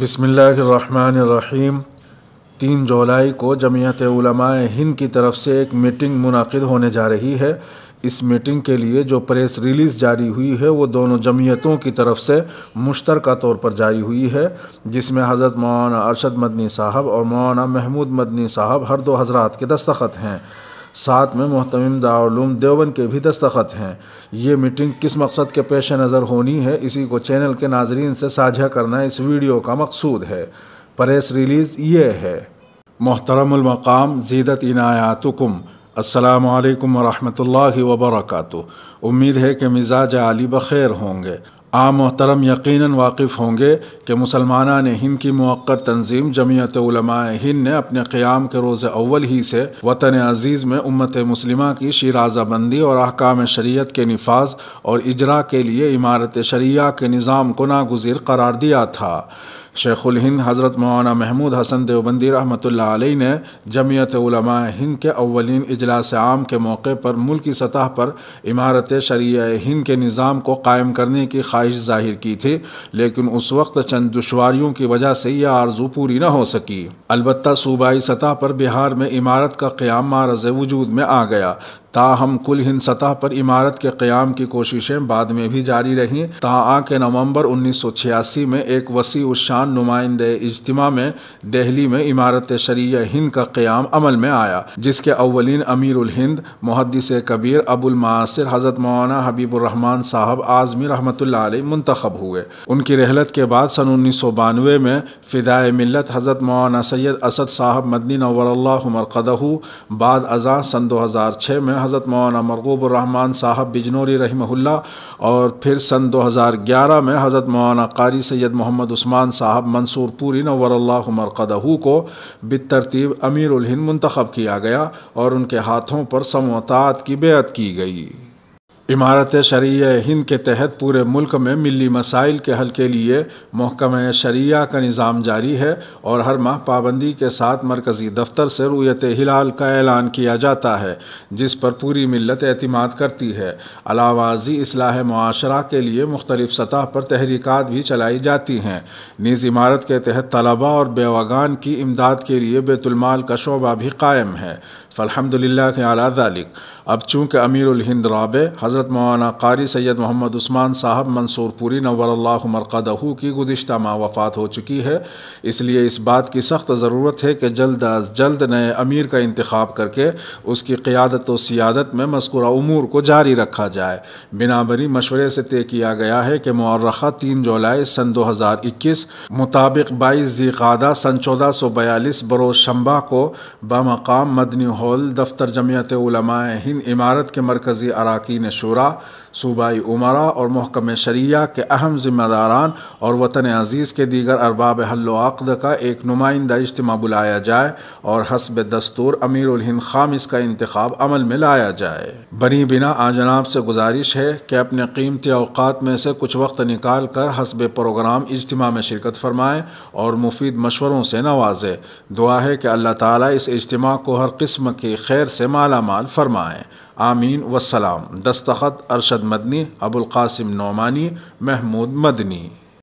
بسم اللہ الرحمن الرحیم تین جولائی کو جمعیت علماء ہند کی طرف سے ایک میٹنگ منعقد ہونے جا رہی ہے اس میٹنگ کے لیے جو پریس ریلیز جاری ہوئی ہے وہ دونوں جمعیتوں کی طرف سے مشترکہ طور پر جاری ہوئی ہے جس میں حضرت مولانا ارشد مدنی صاحب اور مولانا محمود مدنی صاحب ہر دو حضرات کے دستخط ہیں ساتھ میں محتمم دارالعلوم دیوبند کے بھی دستخط ہیں یہ میٹنگ کس مقصد کے پیش نظر ہونی ہے اسی کو چینل کے ناظرین سے ساجھا کرنا اس ویڈیو کا مقصود ہے پریس ریلیز یہ ہے محترم المقام زیدت انعیاتکم السلام علیکم ورحمۃ اللہ وبرکاتہ امید ہے کہ مزاج علی بخیر ہوں گے عام محترم یقیناً واقف ہوں گے کہ مسلمانہ نے ہند کی موقع تنظیم جمعیت علماء ہند نے اپنے قیام کے روز اول ہی سے وطن عزیز میں امت مسلمہ کی شیرازہ بندی اور احکام شریعت کے نفاذ اور اجرا کے لیے عمارت شریعہ کے نظام کو ناگزیر قرار دیا تھا شیخ الہند حضرت مولانا محمود حسن دیوبندی رحمۃ اللہ علیہ نے جمعیت علماء ہند کے اولین اجلاس عام کے موقع پر ملکی سطح پر عمارت شریعہ ہند کے نظام کو قائم کرنے کی خواہش ظاہر کی تھی لیکن اس وقت چند دشواریوں کی وجہ سے یہ آرزو پوری نہ ہو سکی البتہ صوبائی سطح پر بہار میں عمارت کا قیام معرض وجود میں آ گیا تاہم کل ہند سطح پر عمارت کے قیام کی کوششیں بعد میں بھی جاری رہیں تاہاں کے نومبر انیس سو چھیاسی میں ایک وسیع الشان نمائندہ اجتماع میں دہلی میں عمارت شریعہ ہند کا قیام عمل میں آیا جس کے اولین امیر الہند محدث کبیر ابو المعاصر حضرت مولانا حبیب الرحمن صاحب اعظمی رحمۃ اللہ علیہ منتخب ہوئے ان کی رحلت کے بعد سن انیس سو بانوے میں فدائے ملت حضرت مولانا سید اسد صاحب مدنی نور اللہ مرقدہ بعد ازاں سن دو ہزار چھ میں حضرت مولانا مرغوب الرحمن صاحب بجنوری رحمہ اللہ اور پھر سن دو ہزار گیارہ میں حضرت مولانا قاری سید محمد عثمان صاحب منصور پوری نور اللہ مرقدہ کو بترتیب امیر الہند منتخب کیا گیا اور ان کے ہاتھوں پر سموتات کی بیعت کی گئی عمارت شرعیہ ہند کے تحت پورے ملک میں ملی مسائل کے حل کے لیے محکمہ شریعہ کا نظام جاری ہے اور ہر ماہ پابندی کے ساتھ مرکزی دفتر سے رویت ہلال کا اعلان کیا جاتا ہے جس پر پوری ملت اعتماد کرتی ہے علاوہ زی اصلاح معاشرہ کے لیے مختلف سطح پر تحریکات بھی چلائی جاتی ہیں نیز عمارت کے تحت طلبہ اور بیوگان کی امداد کے لیے بیت المال کا شعبہ بھی قائم ہے فالحمدللہ کے اعلیٰ اب چونکہ امیر الہند رابع حضرت حضرت مولانا قاری سید محمد عثمان صاحب منصور پوری نور اللہ مرقدہ کی گزشتہ ماہ وفات ہو چکی ہے اس لیے اس بات کی سخت ضرورت ہے کہ جلد از جلد نئے امیر کا انتخاب کر کے اس کی قیادت و سیادت میں مذکورہ امور کو جاری رکھا جائے بنابری مشورے سے طے کیا گیا ہے کہ مورخہ تین جولائی سن دو ہزار اکیس مطابق بائیس ذی قادہ سن چودہ سو بیالیس بروز شمبہ کو بمقام مدنی ہال دفتر جمعیت علماء ہند عمارت کے مرکزی اراکین شعبہ چورہ صوبائی عمراء اور محکم شریعہ کے اہم ذمہ داران اور وطن عزیز کے دیگر ارباب حل و عقد کا ایک نمائندہ اجتماع بلایا جائے اور حسب دستور امیر الہندام اس کا انتخاب عمل میں لایا جائے بنی بنا آجناب سے گزارش ہے کہ اپنے قیمتی اوقات میں سے کچھ وقت نکال کر حسب پروگرام اجتماع میں شرکت فرمائیں اور مفید مشوروں سے نوازے دعا ہے کہ اللہ تعالیٰ اس اجتماع کو ہر قسم کے خیر سے مالا مال فرمائیں آمین و دستخط ارشد مدنی ابو القاسم نعمانی محمود مدنی